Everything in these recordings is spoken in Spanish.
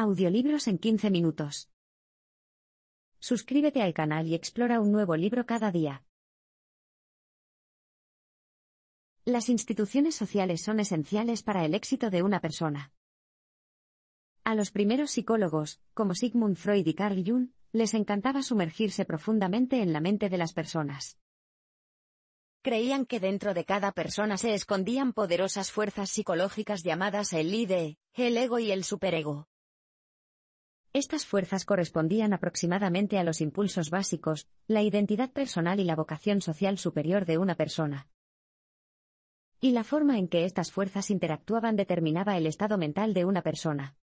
Audiolibros en 15 minutos. Suscríbete al canal y explora un nuevo libro cada día. Las instituciones sociales son esenciales para el éxito de una persona. A los primeros psicólogos, como Sigmund Freud y Carl Jung, les encantaba sumergirse profundamente en la mente de las personas. Creían que dentro de cada persona se escondían poderosas fuerzas psicológicas llamadas el IDE, el ego y el superego. Estas fuerzas correspondían aproximadamente a los impulsos básicos, la identidad personal y la vocación social superior de una persona. Y la forma en que estas fuerzas interactuaban determinaba el estado mental de una persona.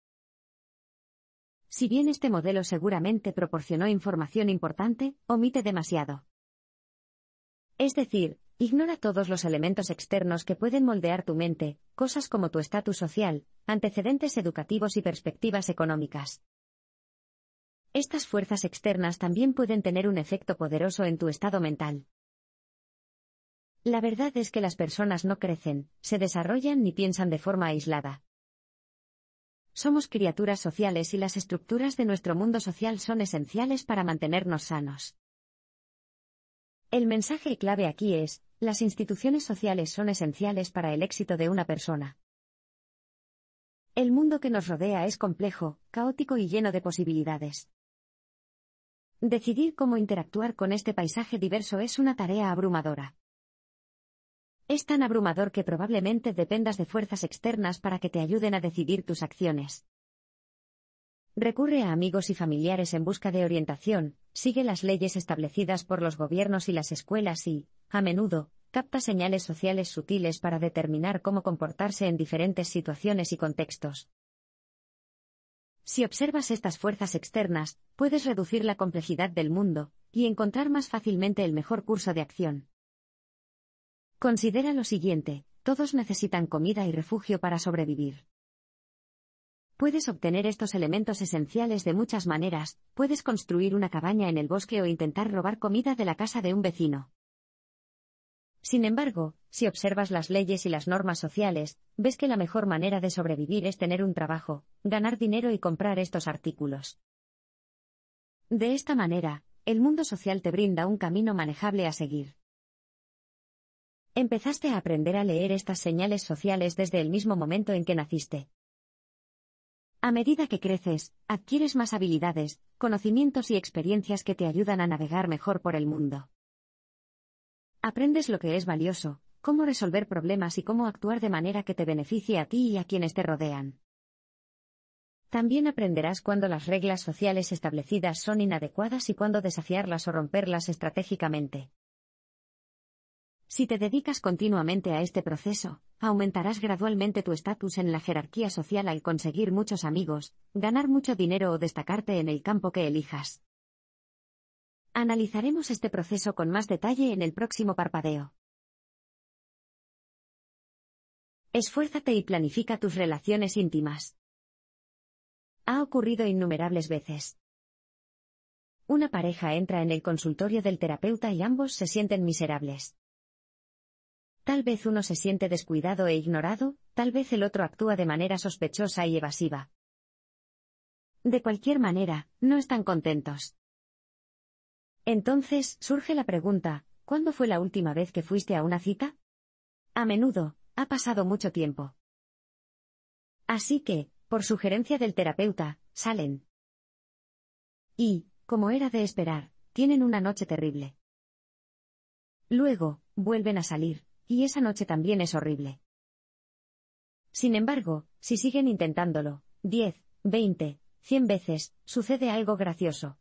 Si bien este modelo seguramente proporcionó información importante, omite demasiado. Es decir, ignora todos los elementos externos que pueden moldear tu mente, cosas como tu estatus social, antecedentes educativos y perspectivas económicas. Estas fuerzas externas también pueden tener un efecto poderoso en tu estado mental. La verdad es que las personas no crecen, se desarrollan ni piensan de forma aislada. Somos criaturas sociales y las estructuras de nuestro mundo social son esenciales para mantenernos sanos. El mensaje clave aquí es, las instituciones sociales son esenciales para el éxito de una persona. El mundo que nos rodea es complejo, caótico y lleno de posibilidades. Decidir cómo interactuar con este paisaje diverso es una tarea abrumadora. Es tan abrumador que probablemente dependas de fuerzas externas para que te ayuden a decidir tus acciones. Recurre a amigos y familiares en busca de orientación, sigue las leyes establecidas por los gobiernos y las escuelas y, a menudo, capta señales sociales sutiles para determinar cómo comportarse en diferentes situaciones y contextos. Si observas estas fuerzas externas, puedes reducir la complejidad del mundo, y encontrar más fácilmente el mejor curso de acción. Considera lo siguiente, todos necesitan comida y refugio para sobrevivir. Puedes obtener estos elementos esenciales de muchas maneras, puedes construir una cabaña en el bosque o intentar robar comida de la casa de un vecino. Sin embargo, si observas las leyes y las normas sociales, ves que la mejor manera de sobrevivir es tener un trabajo, ganar dinero y comprar estos artículos. De esta manera, el mundo social te brinda un camino manejable a seguir. Empezaste a aprender a leer estas señales sociales desde el mismo momento en que naciste. A medida que creces, adquieres más habilidades, conocimientos y experiencias que te ayudan a navegar mejor por el mundo. Aprendes lo que es valioso, cómo resolver problemas y cómo actuar de manera que te beneficie a ti y a quienes te rodean. También aprenderás cuándo las reglas sociales establecidas son inadecuadas y cuándo desafiarlas o romperlas estratégicamente. Si te dedicas continuamente a este proceso, aumentarás gradualmente tu estatus en la jerarquía social al conseguir muchos amigos, ganar mucho dinero o destacarte en el campo que elijas. Analizaremos este proceso con más detalle en el próximo parpadeo. Esfuérzate y planifica tus relaciones íntimas. Ha ocurrido innumerables veces. Una pareja entra en el consultorio del terapeuta y ambos se sienten miserables. Tal vez uno se siente descuidado e ignorado, tal vez el otro actúa de manera sospechosa y evasiva. De cualquier manera, no están contentos. Entonces, surge la pregunta, ¿cuándo fue la última vez que fuiste a una cita? A menudo, ha pasado mucho tiempo. Así que, por sugerencia del terapeuta, salen. Y, como era de esperar, tienen una noche terrible. Luego, vuelven a salir, y esa noche también es horrible. Sin embargo, si siguen intentándolo, 10, 20, 100 veces, sucede algo gracioso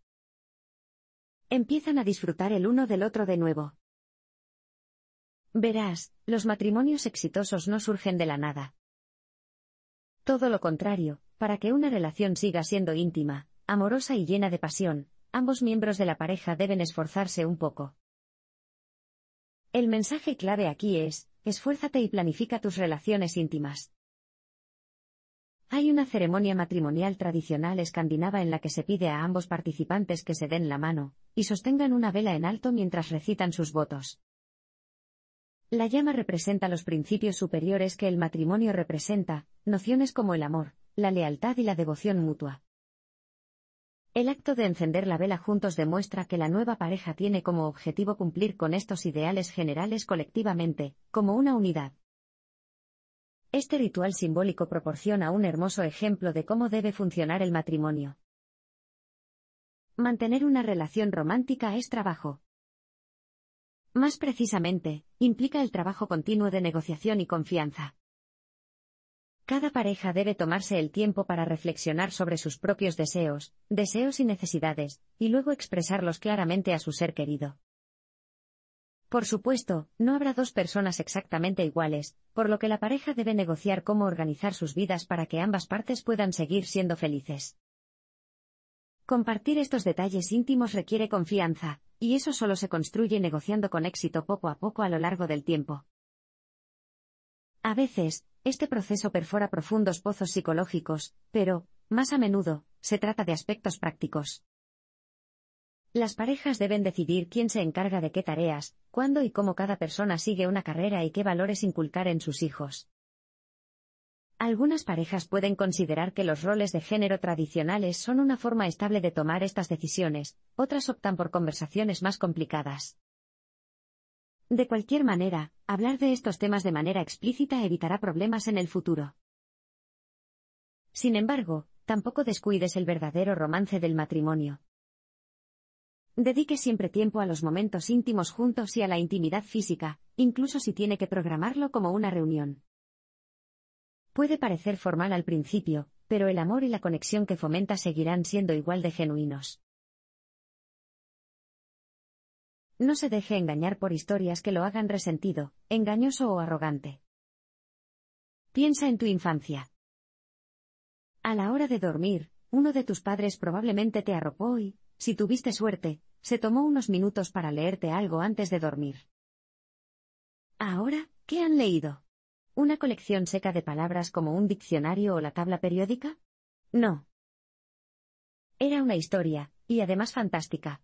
empiezan a disfrutar el uno del otro de nuevo. Verás, los matrimonios exitosos no surgen de la nada. Todo lo contrario, para que una relación siga siendo íntima, amorosa y llena de pasión, ambos miembros de la pareja deben esforzarse un poco. El mensaje clave aquí es, esfuérzate y planifica tus relaciones íntimas. Hay una ceremonia matrimonial tradicional escandinava en la que se pide a ambos participantes que se den la mano, y sostengan una vela en alto mientras recitan sus votos. La llama representa los principios superiores que el matrimonio representa, nociones como el amor, la lealtad y la devoción mutua. El acto de encender la vela juntos demuestra que la nueva pareja tiene como objetivo cumplir con estos ideales generales colectivamente, como una unidad. Este ritual simbólico proporciona un hermoso ejemplo de cómo debe funcionar el matrimonio. Mantener una relación romántica es trabajo. Más precisamente, implica el trabajo continuo de negociación y confianza. Cada pareja debe tomarse el tiempo para reflexionar sobre sus propios deseos, deseos y necesidades, y luego expresarlos claramente a su ser querido. Por supuesto, no habrá dos personas exactamente iguales, por lo que la pareja debe negociar cómo organizar sus vidas para que ambas partes puedan seguir siendo felices. Compartir estos detalles íntimos requiere confianza, y eso solo se construye negociando con éxito poco a poco a lo largo del tiempo. A veces, este proceso perfora profundos pozos psicológicos, pero, más a menudo, se trata de aspectos prácticos. Las parejas deben decidir quién se encarga de qué tareas, cuándo y cómo cada persona sigue una carrera y qué valores inculcar en sus hijos. Algunas parejas pueden considerar que los roles de género tradicionales son una forma estable de tomar estas decisiones, otras optan por conversaciones más complicadas. De cualquier manera, hablar de estos temas de manera explícita evitará problemas en el futuro. Sin embargo, tampoco descuides el verdadero romance del matrimonio. Dedique siempre tiempo a los momentos íntimos juntos y a la intimidad física, incluso si tiene que programarlo como una reunión. Puede parecer formal al principio, pero el amor y la conexión que fomenta seguirán siendo igual de genuinos. No se deje engañar por historias que lo hagan resentido, engañoso o arrogante. Piensa en tu infancia. A la hora de dormir, uno de tus padres probablemente te arropó y, si tuviste suerte, se tomó unos minutos para leerte algo antes de dormir. Ahora, ¿qué han leído? ¿Una colección seca de palabras como un diccionario o la tabla periódica? No. Era una historia, y además fantástica.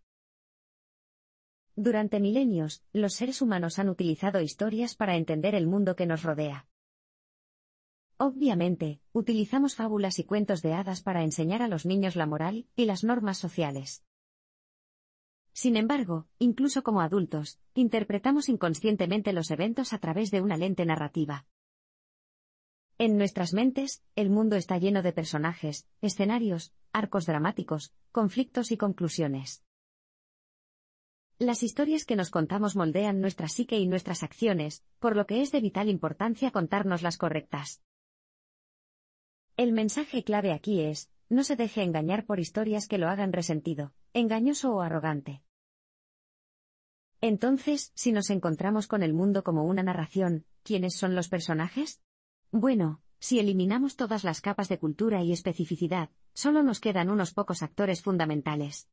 Durante milenios, los seres humanos han utilizado historias para entender el mundo que nos rodea. Obviamente, utilizamos fábulas y cuentos de hadas para enseñar a los niños la moral y las normas sociales. Sin embargo, incluso como adultos, interpretamos inconscientemente los eventos a través de una lente narrativa. En nuestras mentes, el mundo está lleno de personajes, escenarios, arcos dramáticos, conflictos y conclusiones. Las historias que nos contamos moldean nuestra psique y nuestras acciones, por lo que es de vital importancia contarnos las correctas. El mensaje clave aquí es, no se deje engañar por historias que lo hagan resentido, engañoso o arrogante. Entonces, si nos encontramos con el mundo como una narración, ¿quiénes son los personajes? Bueno, si eliminamos todas las capas de cultura y especificidad, solo nos quedan unos pocos actores fundamentales.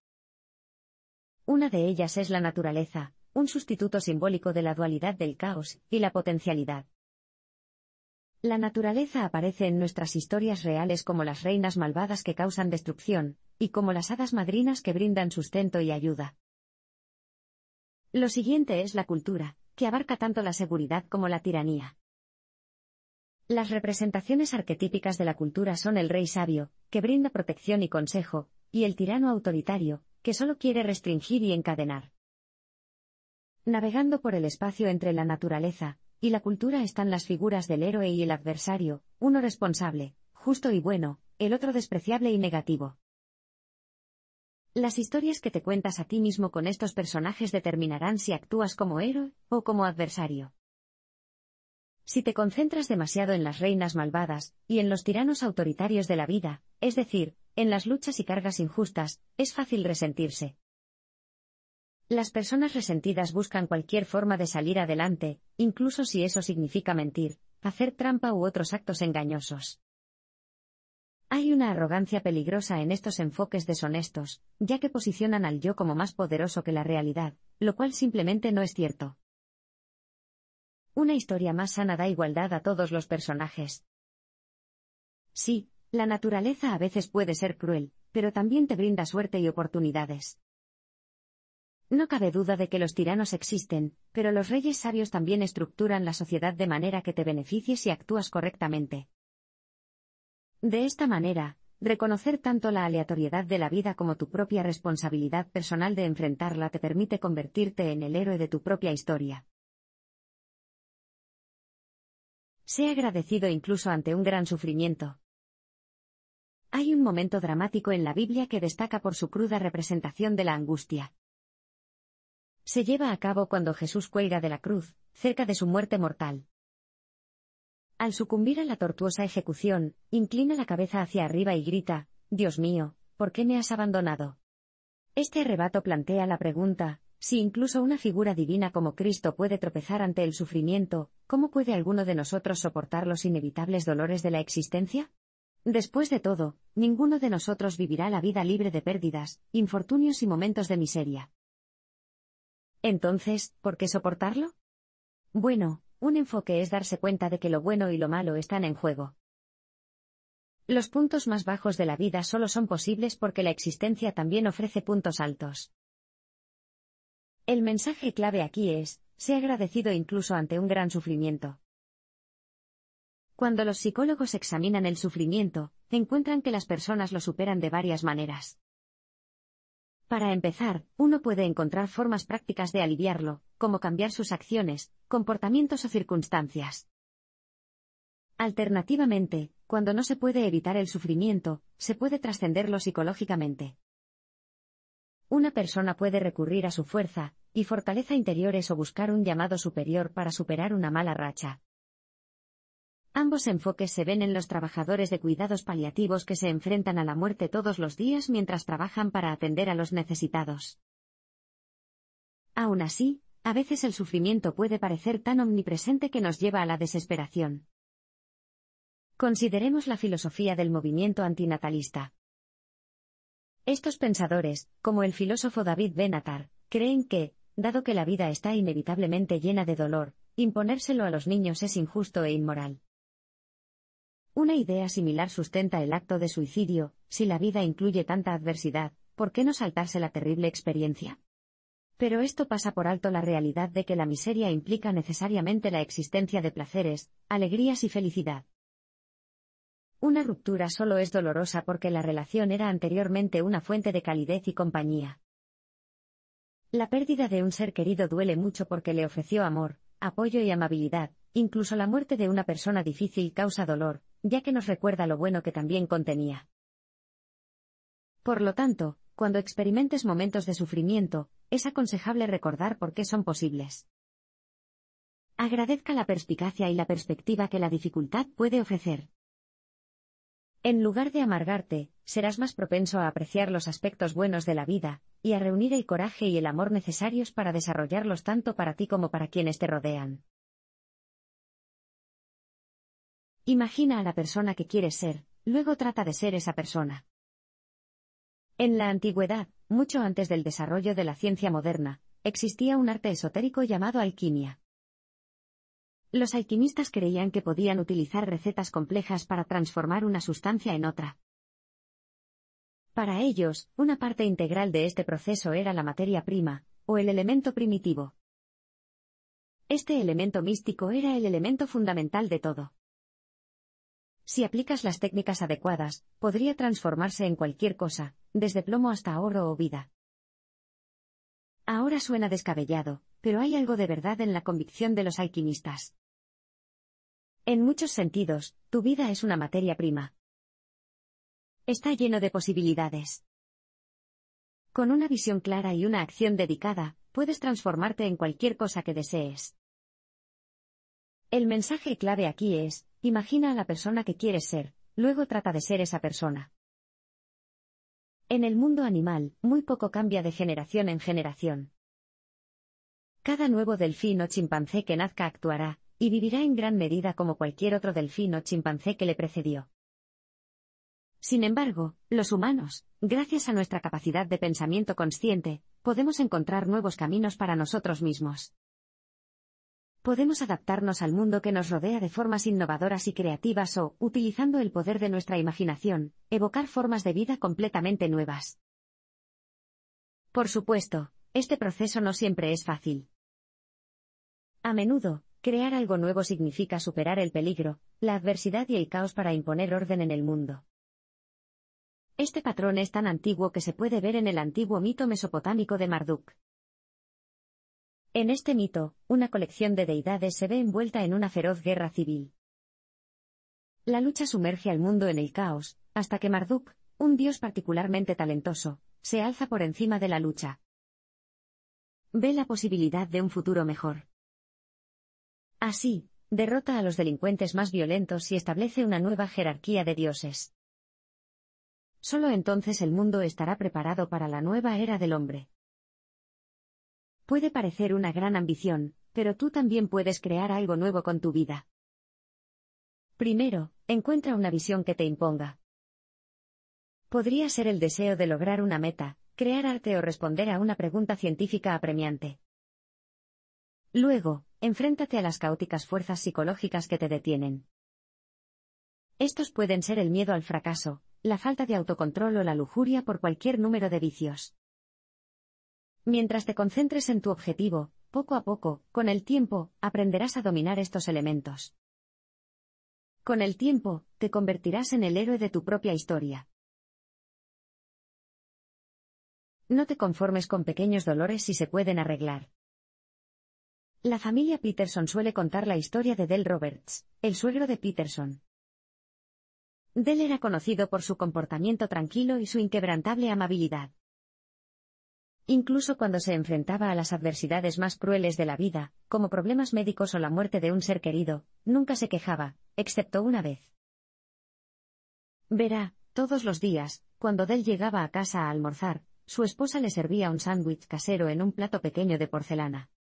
Una de ellas es la naturaleza, un sustituto simbólico de la dualidad del caos y la potencialidad. La naturaleza aparece en nuestras historias reales como las reinas malvadas que causan destrucción, y como las hadas madrinas que brindan sustento y ayuda. Lo siguiente es la cultura, que abarca tanto la seguridad como la tiranía. Las representaciones arquetípicas de la cultura son el rey sabio, que brinda protección y consejo, y el tirano autoritario, que solo quiere restringir y encadenar. Navegando por el espacio entre la naturaleza y la cultura están las figuras del héroe y el adversario, uno responsable, justo y bueno, el otro despreciable y negativo. Las historias que te cuentas a ti mismo con estos personajes determinarán si actúas como héroe o como adversario. Si te concentras demasiado en las reinas malvadas, y en los tiranos autoritarios de la vida, es decir, en las luchas y cargas injustas, es fácil resentirse. Las personas resentidas buscan cualquier forma de salir adelante, incluso si eso significa mentir, hacer trampa u otros actos engañosos. Hay una arrogancia peligrosa en estos enfoques deshonestos, ya que posicionan al yo como más poderoso que la realidad, lo cual simplemente no es cierto. Una historia más sana da igualdad a todos los personajes. Sí, la naturaleza a veces puede ser cruel, pero también te brinda suerte y oportunidades. No cabe duda de que los tiranos existen, pero los reyes sabios también estructuran la sociedad de manera que te beneficies si actúas correctamente. De esta manera, reconocer tanto la aleatoriedad de la vida como tu propia responsabilidad personal de enfrentarla te permite convertirte en el héroe de tu propia historia. Sé agradecido incluso ante un gran sufrimiento. Hay un momento dramático en la Biblia que destaca por su cruda representación de la angustia. Se lleva a cabo cuando Jesús cuelga de la cruz, cerca de su muerte mortal. Al sucumbir a la tortuosa ejecución, inclina la cabeza hacia arriba y grita, Dios mío, ¿por qué me has abandonado? Este arrebato plantea la pregunta, si incluso una figura divina como Cristo puede tropezar ante el sufrimiento, ¿cómo puede alguno de nosotros soportar los inevitables dolores de la existencia? Después de todo, ninguno de nosotros vivirá la vida libre de pérdidas, infortunios y momentos de miseria. Entonces, ¿por qué soportarlo? Bueno, un enfoque es darse cuenta de que lo bueno y lo malo están en juego. Los puntos más bajos de la vida solo son posibles porque la existencia también ofrece puntos altos. El mensaje clave aquí es, sé agradecido incluso ante un gran sufrimiento. Cuando los psicólogos examinan el sufrimiento, encuentran que las personas lo superan de varias maneras. Para empezar, uno puede encontrar formas prácticas de aliviarlo, como cambiar sus acciones, comportamientos o circunstancias. Alternativamente, cuando no se puede evitar el sufrimiento, se puede trascenderlo psicológicamente. Una persona puede recurrir a su fuerza y fortaleza interiores o buscar un llamado superior para superar una mala racha. Ambos enfoques se ven en los trabajadores de cuidados paliativos que se enfrentan a la muerte todos los días mientras trabajan para atender a los necesitados. Aún así, a veces el sufrimiento puede parecer tan omnipresente que nos lleva a la desesperación. Consideremos la filosofía del movimiento antinatalista. Estos pensadores, como el filósofo David Benatar, creen que, dado que la vida está inevitablemente llena de dolor, imponérselo a los niños es injusto e inmoral. Una idea similar sustenta el acto de suicidio, si la vida incluye tanta adversidad, ¿por qué no saltarse la terrible experiencia? Pero esto pasa por alto la realidad de que la miseria implica necesariamente la existencia de placeres, alegrías y felicidad. Una ruptura solo es dolorosa porque la relación era anteriormente una fuente de calidez y compañía. La pérdida de un ser querido duele mucho porque le ofreció amor, apoyo y amabilidad, incluso la muerte de una persona difícil causa dolor, ya que nos recuerda lo bueno que también contenía. Por lo tanto, cuando experimentes momentos de sufrimiento, es aconsejable recordar por qué son posibles. Agradezca la perspicacia y la perspectiva que la dificultad puede ofrecer. En lugar de amargarte, serás más propenso a apreciar los aspectos buenos de la vida, y a reunir el coraje y el amor necesarios para desarrollarlos tanto para ti como para quienes te rodean. Imagina a la persona que quieres ser, luego trata de ser esa persona. En la antigüedad, mucho antes del desarrollo de la ciencia moderna, existía un arte esotérico llamado alquimia. Los alquimistas creían que podían utilizar recetas complejas para transformar una sustancia en otra. Para ellos, una parte integral de este proceso era la materia prima, o el elemento primitivo. Este elemento místico era el elemento fundamental de todo. Si aplicas las técnicas adecuadas, podría transformarse en cualquier cosa, desde plomo hasta oro o vida. Ahora suena descabellado, pero hay algo de verdad en la convicción de los alquimistas. En muchos sentidos, tu vida es una materia prima. Está lleno de posibilidades. Con una visión clara y una acción dedicada, puedes transformarte en cualquier cosa que desees. El mensaje clave aquí es, imagina a la persona que quieres ser, luego trata de ser esa persona. En el mundo animal, muy poco cambia de generación en generación. Cada nuevo delfín o chimpancé que nazca actuará, y vivirá en gran medida como cualquier otro delfín o chimpancé que le precedió. Sin embargo, los humanos, gracias a nuestra capacidad de pensamiento consciente, podemos encontrar nuevos caminos para nosotros mismos. Podemos adaptarnos al mundo que nos rodea de formas innovadoras y creativas o, utilizando el poder de nuestra imaginación, evocar formas de vida completamente nuevas. Por supuesto, este proceso no siempre es fácil. A menudo, Crear algo nuevo significa superar el peligro, la adversidad y el caos para imponer orden en el mundo. Este patrón es tan antiguo que se puede ver en el antiguo mito mesopotámico de Marduk. En este mito, una colección de deidades se ve envuelta en una feroz guerra civil. La lucha sumerge al mundo en el caos, hasta que Marduk, un dios particularmente talentoso, se alza por encima de la lucha. Ve la posibilidad de un futuro mejor. Así, derrota a los delincuentes más violentos y establece una nueva jerarquía de dioses. Solo entonces el mundo estará preparado para la nueva era del hombre. Puede parecer una gran ambición, pero tú también puedes crear algo nuevo con tu vida. Primero, encuentra una visión que te imponga. Podría ser el deseo de lograr una meta, crear arte o responder a una pregunta científica apremiante. Luego, enfréntate a las caóticas fuerzas psicológicas que te detienen. Estos pueden ser el miedo al fracaso, la falta de autocontrol o la lujuria por cualquier número de vicios. Mientras te concentres en tu objetivo, poco a poco, con el tiempo, aprenderás a dominar estos elementos. Con el tiempo, te convertirás en el héroe de tu propia historia. No te conformes con pequeños dolores si se pueden arreglar. La familia Peterson suele contar la historia de Del Roberts, el suegro de Peterson. Del era conocido por su comportamiento tranquilo y su inquebrantable amabilidad. Incluso cuando se enfrentaba a las adversidades más crueles de la vida, como problemas médicos o la muerte de un ser querido, nunca se quejaba, excepto una vez. Verá, todos los días, cuando Dell llegaba a casa a almorzar, su esposa le servía un sándwich casero en un plato pequeño de porcelana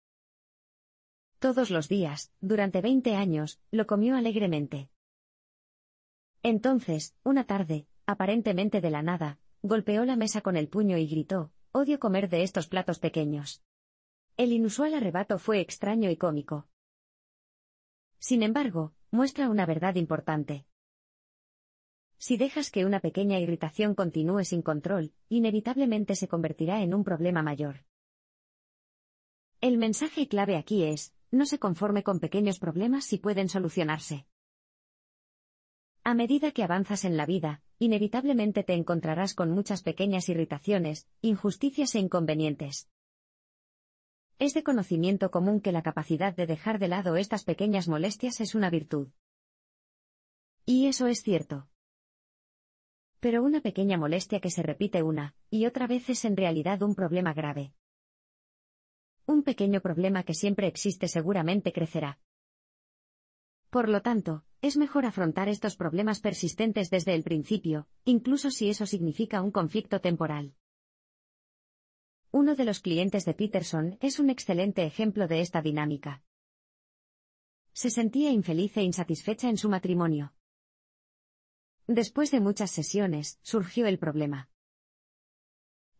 todos los días, durante veinte años, lo comió alegremente. Entonces, una tarde, aparentemente de la nada, golpeó la mesa con el puño y gritó, odio comer de estos platos pequeños. El inusual arrebato fue extraño y cómico. Sin embargo, muestra una verdad importante. Si dejas que una pequeña irritación continúe sin control, inevitablemente se convertirá en un problema mayor. El mensaje clave aquí es, no se conforme con pequeños problemas si pueden solucionarse. A medida que avanzas en la vida, inevitablemente te encontrarás con muchas pequeñas irritaciones, injusticias e inconvenientes. Es de conocimiento común que la capacidad de dejar de lado estas pequeñas molestias es una virtud. Y eso es cierto. Pero una pequeña molestia que se repite una y otra vez es en realidad un problema grave un pequeño problema que siempre existe seguramente crecerá. Por lo tanto, es mejor afrontar estos problemas persistentes desde el principio, incluso si eso significa un conflicto temporal. Uno de los clientes de Peterson es un excelente ejemplo de esta dinámica. Se sentía infeliz e insatisfecha en su matrimonio. Después de muchas sesiones, surgió el problema.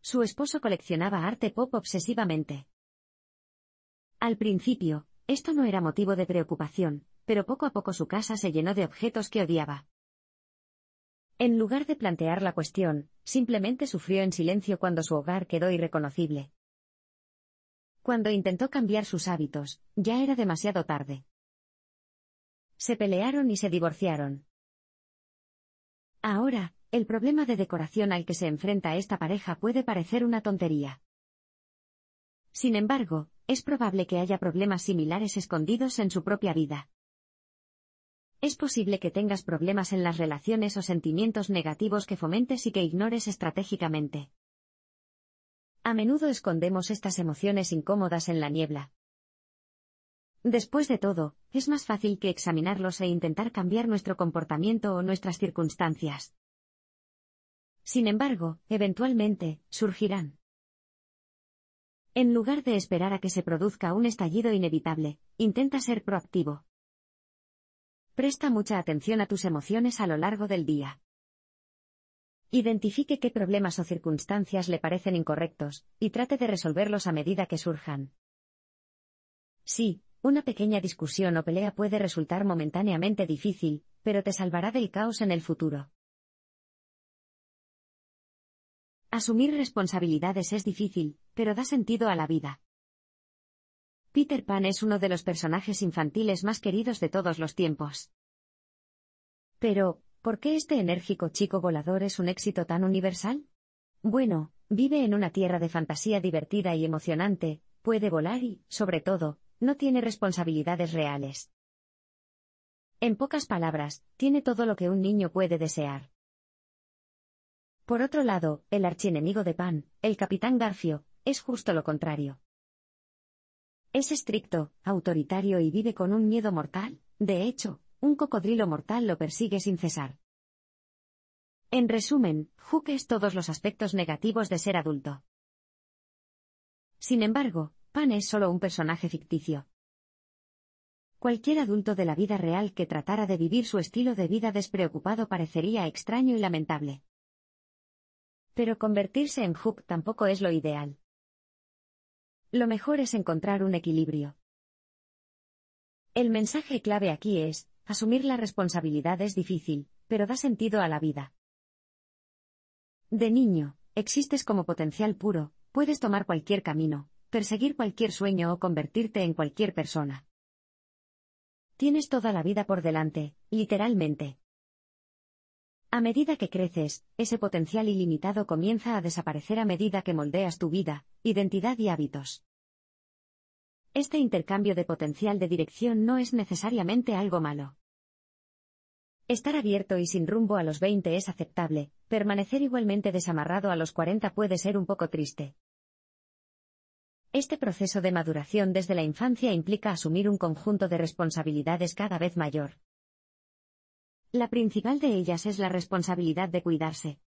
Su esposo coleccionaba arte pop obsesivamente. Al principio, esto no era motivo de preocupación, pero poco a poco su casa se llenó de objetos que odiaba. En lugar de plantear la cuestión, simplemente sufrió en silencio cuando su hogar quedó irreconocible. Cuando intentó cambiar sus hábitos, ya era demasiado tarde. Se pelearon y se divorciaron. Ahora, el problema de decoración al que se enfrenta esta pareja puede parecer una tontería. Sin embargo, es probable que haya problemas similares escondidos en su propia vida. Es posible que tengas problemas en las relaciones o sentimientos negativos que fomentes y que ignores estratégicamente. A menudo escondemos estas emociones incómodas en la niebla. Después de todo, es más fácil que examinarlos e intentar cambiar nuestro comportamiento o nuestras circunstancias. Sin embargo, eventualmente, surgirán. En lugar de esperar a que se produzca un estallido inevitable, intenta ser proactivo. Presta mucha atención a tus emociones a lo largo del día. Identifique qué problemas o circunstancias le parecen incorrectos, y trate de resolverlos a medida que surjan. Sí, una pequeña discusión o pelea puede resultar momentáneamente difícil, pero te salvará del caos en el futuro. Asumir responsabilidades es difícil, pero da sentido a la vida. Peter Pan es uno de los personajes infantiles más queridos de todos los tiempos. Pero, ¿por qué este enérgico chico volador es un éxito tan universal? Bueno, vive en una tierra de fantasía divertida y emocionante, puede volar y, sobre todo, no tiene responsabilidades reales. En pocas palabras, tiene todo lo que un niño puede desear. Por otro lado, el archienemigo de Pan, el capitán Garfio, es justo lo contrario. Es estricto, autoritario y vive con un miedo mortal, de hecho, un cocodrilo mortal lo persigue sin cesar. En resumen, Hook es todos los aspectos negativos de ser adulto. Sin embargo, Pan es solo un personaje ficticio. Cualquier adulto de la vida real que tratara de vivir su estilo de vida despreocupado parecería extraño y lamentable. Pero convertirse en hook tampoco es lo ideal. Lo mejor es encontrar un equilibrio. El mensaje clave aquí es, asumir la responsabilidad es difícil, pero da sentido a la vida. De niño, existes como potencial puro, puedes tomar cualquier camino, perseguir cualquier sueño o convertirte en cualquier persona. Tienes toda la vida por delante, literalmente. A medida que creces, ese potencial ilimitado comienza a desaparecer a medida que moldeas tu vida, identidad y hábitos. Este intercambio de potencial de dirección no es necesariamente algo malo. Estar abierto y sin rumbo a los 20 es aceptable, permanecer igualmente desamarrado a los 40 puede ser un poco triste. Este proceso de maduración desde la infancia implica asumir un conjunto de responsabilidades cada vez mayor. La principal de ellas es la responsabilidad de cuidarse.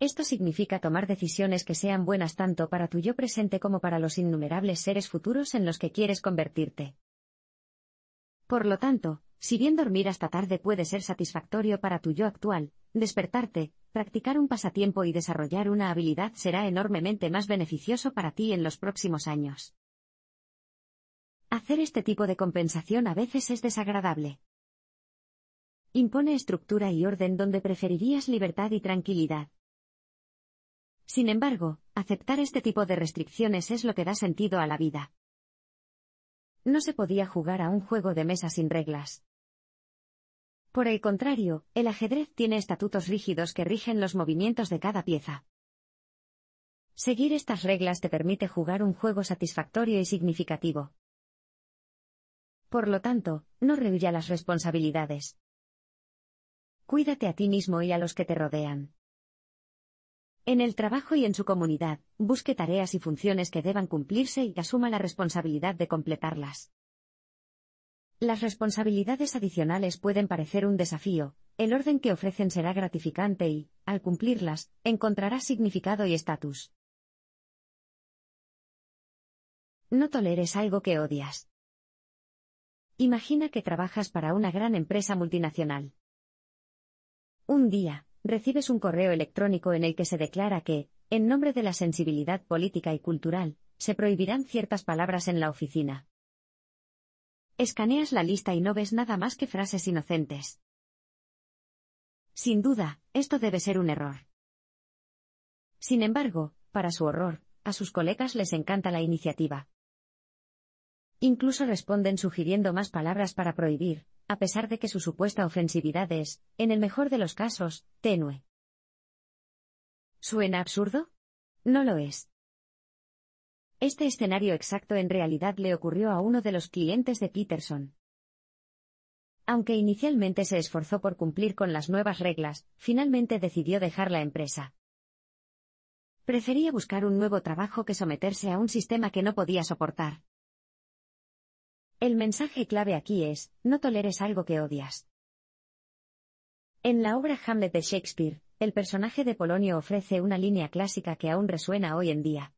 Esto significa tomar decisiones que sean buenas tanto para tu yo presente como para los innumerables seres futuros en los que quieres convertirte. Por lo tanto, si bien dormir hasta tarde puede ser satisfactorio para tu yo actual, despertarte, practicar un pasatiempo y desarrollar una habilidad será enormemente más beneficioso para ti en los próximos años. Hacer este tipo de compensación a veces es desagradable impone estructura y orden donde preferirías libertad y tranquilidad. Sin embargo, aceptar este tipo de restricciones es lo que da sentido a la vida. No se podía jugar a un juego de mesa sin reglas. Por el contrario, el ajedrez tiene estatutos rígidos que rigen los movimientos de cada pieza. Seguir estas reglas te permite jugar un juego satisfactorio y significativo. Por lo tanto, no rehuya las responsabilidades. Cuídate a ti mismo y a los que te rodean. En el trabajo y en su comunidad, busque tareas y funciones que deban cumplirse y asuma la responsabilidad de completarlas. Las responsabilidades adicionales pueden parecer un desafío, el orden que ofrecen será gratificante y, al cumplirlas, encontrará significado y estatus. No toleres algo que odias. Imagina que trabajas para una gran empresa multinacional. Un día, recibes un correo electrónico en el que se declara que, en nombre de la sensibilidad política y cultural, se prohibirán ciertas palabras en la oficina. Escaneas la lista y no ves nada más que frases inocentes. Sin duda, esto debe ser un error. Sin embargo, para su horror, a sus colegas les encanta la iniciativa. Incluso responden sugiriendo más palabras para prohibir, a pesar de que su supuesta ofensividad es, en el mejor de los casos, tenue. ¿Suena absurdo? No lo es. Este escenario exacto en realidad le ocurrió a uno de los clientes de Peterson. Aunque inicialmente se esforzó por cumplir con las nuevas reglas, finalmente decidió dejar la empresa. Prefería buscar un nuevo trabajo que someterse a un sistema que no podía soportar. El mensaje clave aquí es, no toleres algo que odias. En la obra Hamlet de Shakespeare, el personaje de Polonio ofrece una línea clásica que aún resuena hoy en día.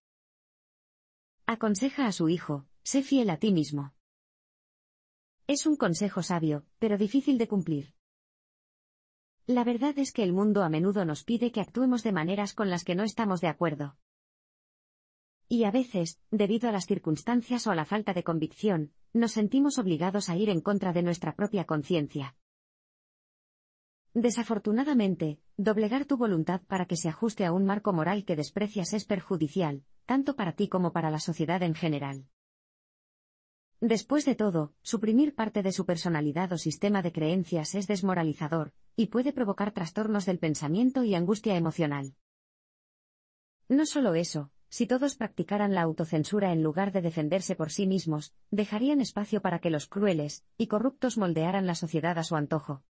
Aconseja a su hijo, sé fiel a ti mismo. Es un consejo sabio, pero difícil de cumplir. La verdad es que el mundo a menudo nos pide que actuemos de maneras con las que no estamos de acuerdo. Y a veces, debido a las circunstancias o a la falta de convicción, nos sentimos obligados a ir en contra de nuestra propia conciencia. Desafortunadamente, doblegar tu voluntad para que se ajuste a un marco moral que desprecias es perjudicial, tanto para ti como para la sociedad en general. Después de todo, suprimir parte de su personalidad o sistema de creencias es desmoralizador, y puede provocar trastornos del pensamiento y angustia emocional. No solo eso, si todos practicaran la autocensura en lugar de defenderse por sí mismos, dejarían espacio para que los crueles y corruptos moldearan la sociedad a su antojo.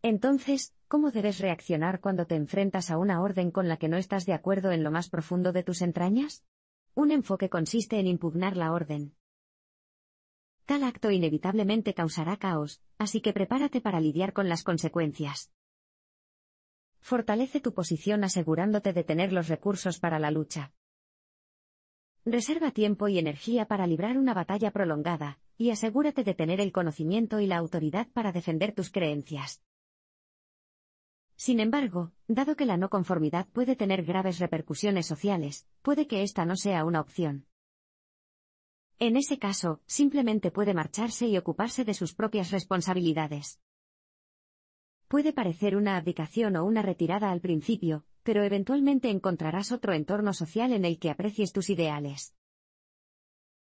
Entonces, ¿cómo debes reaccionar cuando te enfrentas a una orden con la que no estás de acuerdo en lo más profundo de tus entrañas? Un enfoque consiste en impugnar la orden. Tal acto inevitablemente causará caos, así que prepárate para lidiar con las consecuencias. Fortalece tu posición asegurándote de tener los recursos para la lucha. Reserva tiempo y energía para librar una batalla prolongada, y asegúrate de tener el conocimiento y la autoridad para defender tus creencias. Sin embargo, dado que la no conformidad puede tener graves repercusiones sociales, puede que esta no sea una opción. En ese caso, simplemente puede marcharse y ocuparse de sus propias responsabilidades. Puede parecer una abdicación o una retirada al principio, pero eventualmente encontrarás otro entorno social en el que aprecies tus ideales.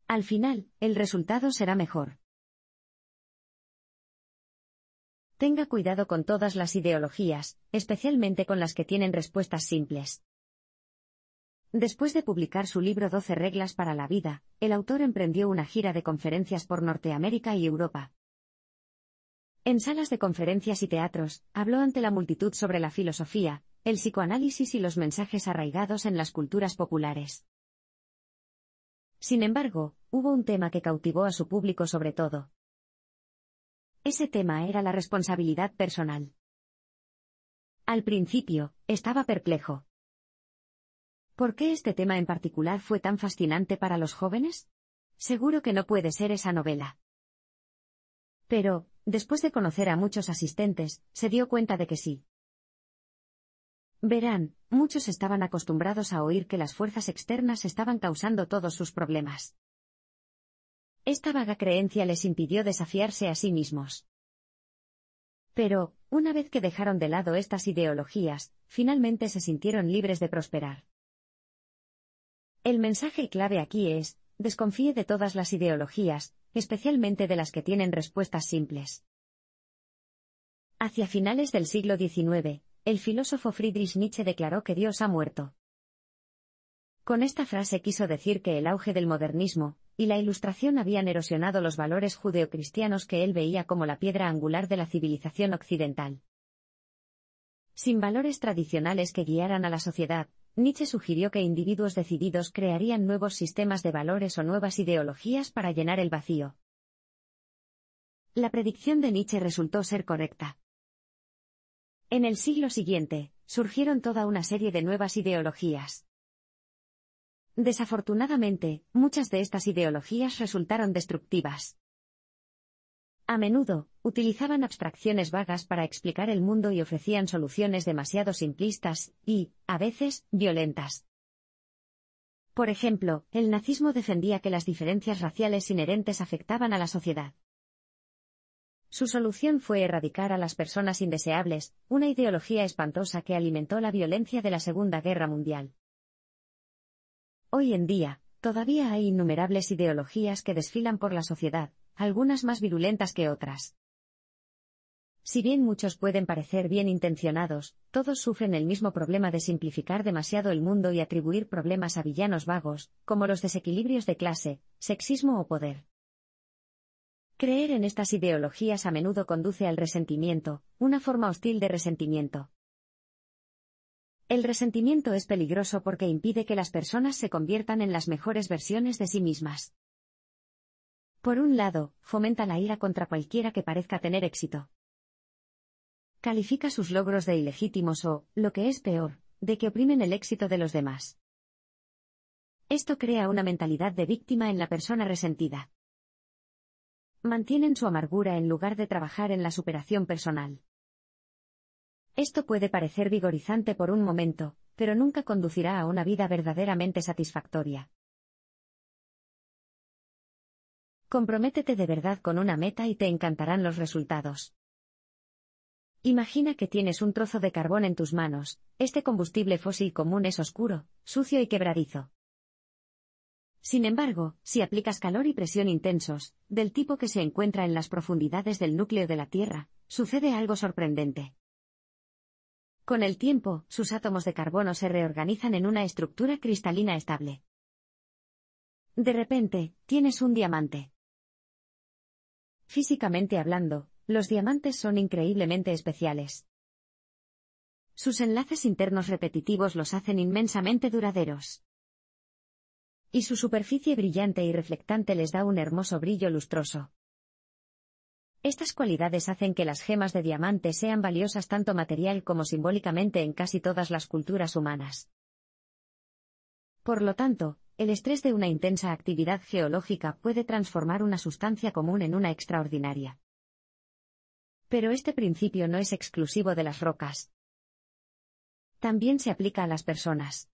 Al final, el resultado será mejor. Tenga cuidado con todas las ideologías, especialmente con las que tienen respuestas simples. Después de publicar su libro 12 reglas para la vida, el autor emprendió una gira de conferencias por Norteamérica y Europa, en salas de conferencias y teatros, habló ante la multitud sobre la filosofía, el psicoanálisis y los mensajes arraigados en las culturas populares. Sin embargo, hubo un tema que cautivó a su público sobre todo. Ese tema era la responsabilidad personal. Al principio, estaba perplejo. ¿Por qué este tema en particular fue tan fascinante para los jóvenes? Seguro que no puede ser esa novela. Pero, después de conocer a muchos asistentes, se dio cuenta de que sí. Verán, muchos estaban acostumbrados a oír que las fuerzas externas estaban causando todos sus problemas. Esta vaga creencia les impidió desafiarse a sí mismos. Pero, una vez que dejaron de lado estas ideologías, finalmente se sintieron libres de prosperar. El mensaje clave aquí es, desconfíe de todas las ideologías, especialmente de las que tienen respuestas simples. Hacia finales del siglo XIX, el filósofo Friedrich Nietzsche declaró que Dios ha muerto. Con esta frase quiso decir que el auge del modernismo y la ilustración habían erosionado los valores judeocristianos que él veía como la piedra angular de la civilización occidental. Sin valores tradicionales que guiaran a la sociedad, Nietzsche sugirió que individuos decididos crearían nuevos sistemas de valores o nuevas ideologías para llenar el vacío. La predicción de Nietzsche resultó ser correcta. En el siglo siguiente, surgieron toda una serie de nuevas ideologías. Desafortunadamente, muchas de estas ideologías resultaron destructivas. A menudo, utilizaban abstracciones vagas para explicar el mundo y ofrecían soluciones demasiado simplistas y, a veces, violentas. Por ejemplo, el nazismo defendía que las diferencias raciales inherentes afectaban a la sociedad. Su solución fue erradicar a las personas indeseables, una ideología espantosa que alimentó la violencia de la Segunda Guerra Mundial. Hoy en día, todavía hay innumerables ideologías que desfilan por la sociedad, algunas más virulentas que otras. Si bien muchos pueden parecer bien intencionados, todos sufren el mismo problema de simplificar demasiado el mundo y atribuir problemas a villanos vagos, como los desequilibrios de clase, sexismo o poder. Creer en estas ideologías a menudo conduce al resentimiento, una forma hostil de resentimiento. El resentimiento es peligroso porque impide que las personas se conviertan en las mejores versiones de sí mismas. Por un lado, fomenta la ira contra cualquiera que parezca tener éxito. Califica sus logros de ilegítimos o, lo que es peor, de que oprimen el éxito de los demás. Esto crea una mentalidad de víctima en la persona resentida. Mantienen su amargura en lugar de trabajar en la superación personal. Esto puede parecer vigorizante por un momento, pero nunca conducirá a una vida verdaderamente satisfactoria. Comprométete de verdad con una meta y te encantarán los resultados. Imagina que tienes un trozo de carbón en tus manos, este combustible fósil común es oscuro, sucio y quebradizo. Sin embargo, si aplicas calor y presión intensos, del tipo que se encuentra en las profundidades del núcleo de la Tierra, sucede algo sorprendente. Con el tiempo, sus átomos de carbono se reorganizan en una estructura cristalina estable. De repente, tienes un diamante. Físicamente hablando, los diamantes son increíblemente especiales. Sus enlaces internos repetitivos los hacen inmensamente duraderos. Y su superficie brillante y reflectante les da un hermoso brillo lustroso. Estas cualidades hacen que las gemas de diamante sean valiosas tanto material como simbólicamente en casi todas las culturas humanas. Por lo tanto, el estrés de una intensa actividad geológica puede transformar una sustancia común en una extraordinaria. Pero este principio no es exclusivo de las rocas. También se aplica a las personas.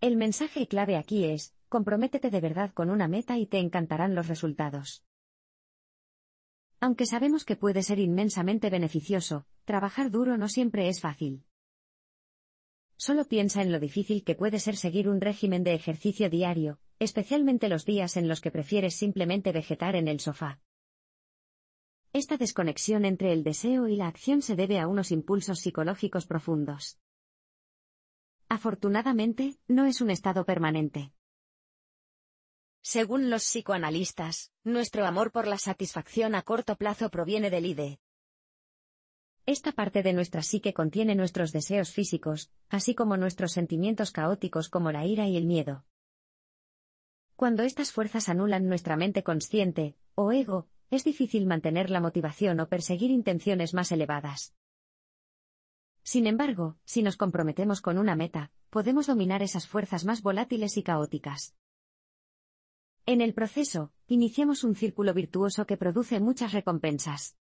El mensaje clave aquí es, comprométete de verdad con una meta y te encantarán los resultados. Aunque sabemos que puede ser inmensamente beneficioso, trabajar duro no siempre es fácil. Solo piensa en lo difícil que puede ser seguir un régimen de ejercicio diario, especialmente los días en los que prefieres simplemente vegetar en el sofá. Esta desconexión entre el deseo y la acción se debe a unos impulsos psicológicos profundos. Afortunadamente, no es un estado permanente. Según los psicoanalistas, nuestro amor por la satisfacción a corto plazo proviene del id, esta parte de nuestra psique contiene nuestros deseos físicos, así como nuestros sentimientos caóticos como la ira y el miedo. Cuando estas fuerzas anulan nuestra mente consciente, o ego, es difícil mantener la motivación o perseguir intenciones más elevadas. Sin embargo, si nos comprometemos con una meta, podemos dominar esas fuerzas más volátiles y caóticas. En el proceso, iniciamos un círculo virtuoso que produce muchas recompensas.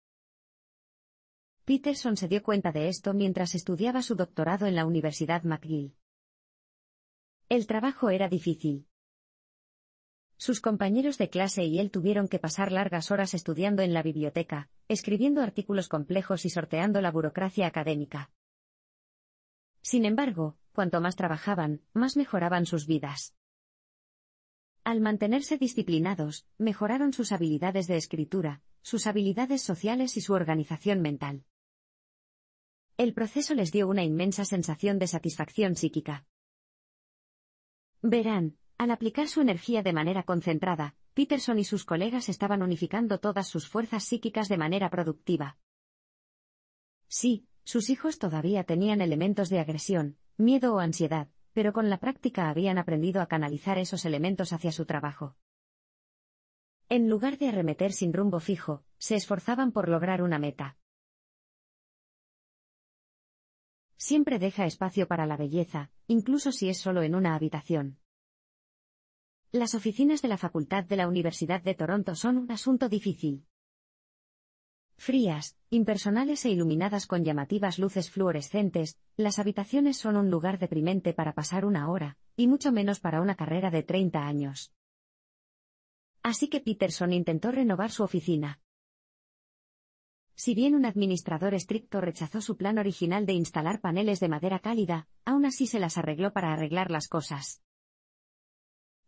Peterson se dio cuenta de esto mientras estudiaba su doctorado en la Universidad McGill. El trabajo era difícil. Sus compañeros de clase y él tuvieron que pasar largas horas estudiando en la biblioteca, escribiendo artículos complejos y sorteando la burocracia académica. Sin embargo, cuanto más trabajaban, más mejoraban sus vidas. Al mantenerse disciplinados, mejoraron sus habilidades de escritura, sus habilidades sociales y su organización mental. El proceso les dio una inmensa sensación de satisfacción psíquica. Verán, al aplicar su energía de manera concentrada, Peterson y sus colegas estaban unificando todas sus fuerzas psíquicas de manera productiva. Sí, sus hijos todavía tenían elementos de agresión, miedo o ansiedad, pero con la práctica habían aprendido a canalizar esos elementos hacia su trabajo. En lugar de arremeter sin rumbo fijo, se esforzaban por lograr una meta. siempre deja espacio para la belleza, incluso si es solo en una habitación. Las oficinas de la Facultad de la Universidad de Toronto son un asunto difícil. Frías, impersonales e iluminadas con llamativas luces fluorescentes, las habitaciones son un lugar deprimente para pasar una hora, y mucho menos para una carrera de 30 años. Así que Peterson intentó renovar su oficina, si bien un administrador estricto rechazó su plan original de instalar paneles de madera cálida, aún así se las arregló para arreglar las cosas.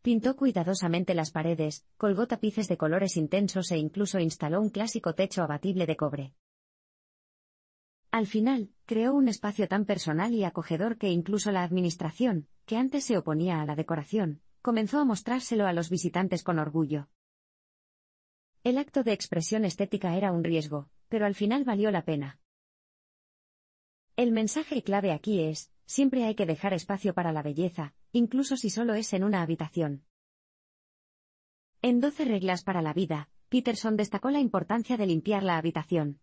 Pintó cuidadosamente las paredes, colgó tapices de colores intensos e incluso instaló un clásico techo abatible de cobre. Al final, creó un espacio tan personal y acogedor que incluso la administración, que antes se oponía a la decoración, comenzó a mostrárselo a los visitantes con orgullo. El acto de expresión estética era un riesgo, pero al final valió la pena. El mensaje clave aquí es, siempre hay que dejar espacio para la belleza, incluso si solo es en una habitación. En 12 reglas para la vida, Peterson destacó la importancia de limpiar la habitación.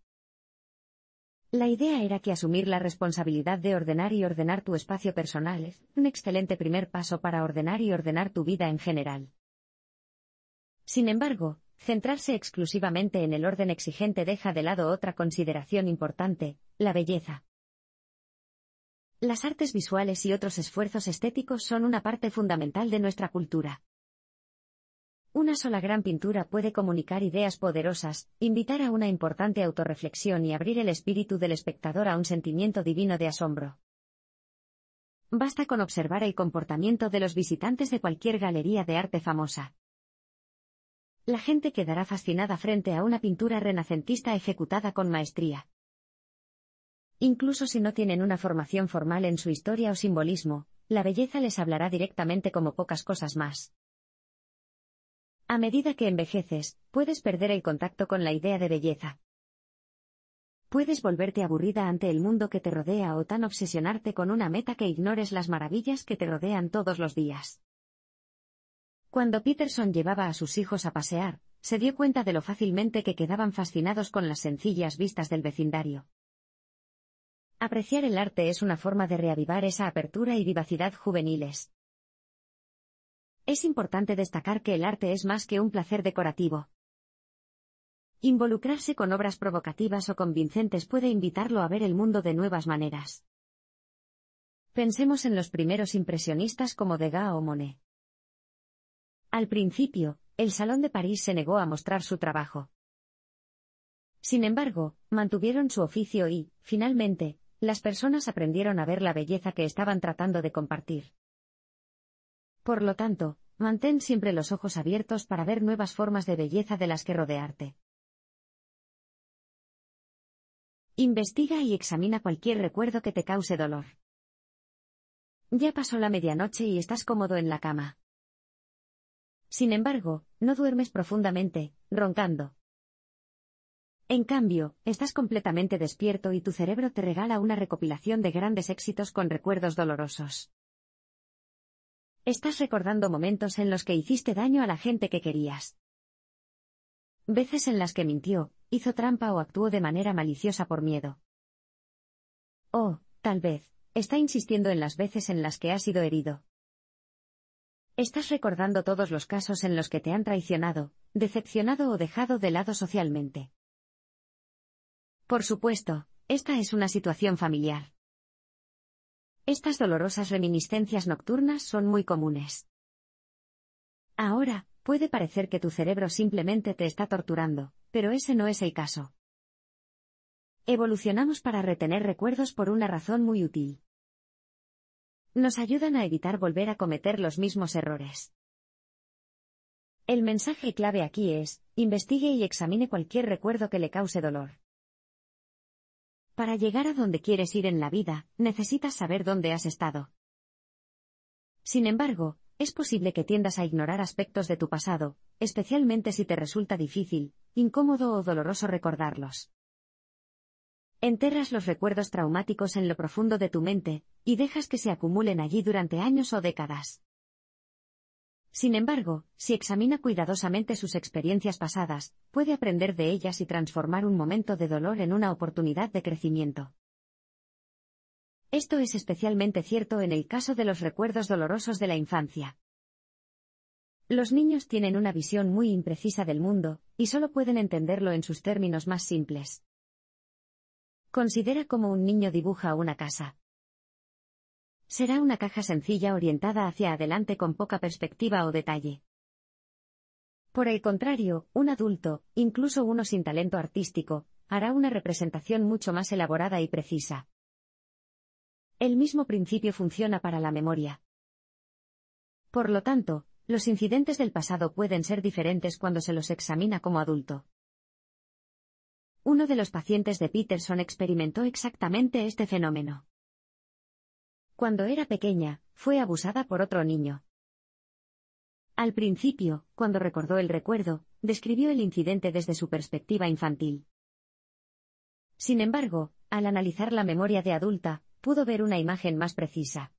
La idea era que asumir la responsabilidad de ordenar y ordenar tu espacio personal es un excelente primer paso para ordenar y ordenar tu vida en general. Sin embargo, Centrarse exclusivamente en el orden exigente deja de lado otra consideración importante, la belleza. Las artes visuales y otros esfuerzos estéticos son una parte fundamental de nuestra cultura. Una sola gran pintura puede comunicar ideas poderosas, invitar a una importante autorreflexión y abrir el espíritu del espectador a un sentimiento divino de asombro. Basta con observar el comportamiento de los visitantes de cualquier galería de arte famosa la gente quedará fascinada frente a una pintura renacentista ejecutada con maestría. Incluso si no tienen una formación formal en su historia o simbolismo, la belleza les hablará directamente como pocas cosas más. A medida que envejeces, puedes perder el contacto con la idea de belleza. Puedes volverte aburrida ante el mundo que te rodea o tan obsesionarte con una meta que ignores las maravillas que te rodean todos los días. Cuando Peterson llevaba a sus hijos a pasear, se dio cuenta de lo fácilmente que quedaban fascinados con las sencillas vistas del vecindario. Apreciar el arte es una forma de reavivar esa apertura y vivacidad juveniles. Es importante destacar que el arte es más que un placer decorativo. Involucrarse con obras provocativas o convincentes puede invitarlo a ver el mundo de nuevas maneras. Pensemos en los primeros impresionistas como Degas o Monet. Al principio, el Salón de París se negó a mostrar su trabajo. Sin embargo, mantuvieron su oficio y, finalmente, las personas aprendieron a ver la belleza que estaban tratando de compartir. Por lo tanto, mantén siempre los ojos abiertos para ver nuevas formas de belleza de las que rodearte. Investiga y examina cualquier recuerdo que te cause dolor. Ya pasó la medianoche y estás cómodo en la cama. Sin embargo, no duermes profundamente, roncando. En cambio, estás completamente despierto y tu cerebro te regala una recopilación de grandes éxitos con recuerdos dolorosos. Estás recordando momentos en los que hiciste daño a la gente que querías. Veces en las que mintió, hizo trampa o actuó de manera maliciosa por miedo. O, oh, tal vez, está insistiendo en las veces en las que has sido herido. Estás recordando todos los casos en los que te han traicionado, decepcionado o dejado de lado socialmente. Por supuesto, esta es una situación familiar. Estas dolorosas reminiscencias nocturnas son muy comunes. Ahora, puede parecer que tu cerebro simplemente te está torturando, pero ese no es el caso. Evolucionamos para retener recuerdos por una razón muy útil nos ayudan a evitar volver a cometer los mismos errores. El mensaje clave aquí es, investigue y examine cualquier recuerdo que le cause dolor. Para llegar a donde quieres ir en la vida, necesitas saber dónde has estado. Sin embargo, es posible que tiendas a ignorar aspectos de tu pasado, especialmente si te resulta difícil, incómodo o doloroso recordarlos. Enterras los recuerdos traumáticos en lo profundo de tu mente, y dejas que se acumulen allí durante años o décadas. Sin embargo, si examina cuidadosamente sus experiencias pasadas, puede aprender de ellas y transformar un momento de dolor en una oportunidad de crecimiento. Esto es especialmente cierto en el caso de los recuerdos dolorosos de la infancia. Los niños tienen una visión muy imprecisa del mundo, y solo pueden entenderlo en sus términos más simples. Considera cómo un niño dibuja una casa. Será una caja sencilla orientada hacia adelante con poca perspectiva o detalle. Por el contrario, un adulto, incluso uno sin talento artístico, hará una representación mucho más elaborada y precisa. El mismo principio funciona para la memoria. Por lo tanto, los incidentes del pasado pueden ser diferentes cuando se los examina como adulto. Uno de los pacientes de Peterson experimentó exactamente este fenómeno. Cuando era pequeña, fue abusada por otro niño. Al principio, cuando recordó el recuerdo, describió el incidente desde su perspectiva infantil. Sin embargo, al analizar la memoria de adulta, pudo ver una imagen más precisa.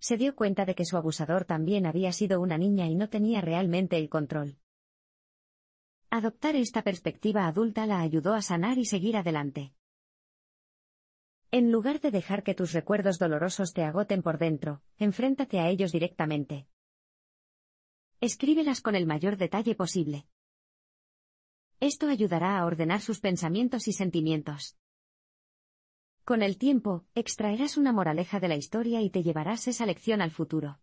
Se dio cuenta de que su abusador también había sido una niña y no tenía realmente el control. Adoptar esta perspectiva adulta la ayudó a sanar y seguir adelante. En lugar de dejar que tus recuerdos dolorosos te agoten por dentro, enfréntate a ellos directamente. Escríbelas con el mayor detalle posible. Esto ayudará a ordenar sus pensamientos y sentimientos. Con el tiempo, extraerás una moraleja de la historia y te llevarás esa lección al futuro.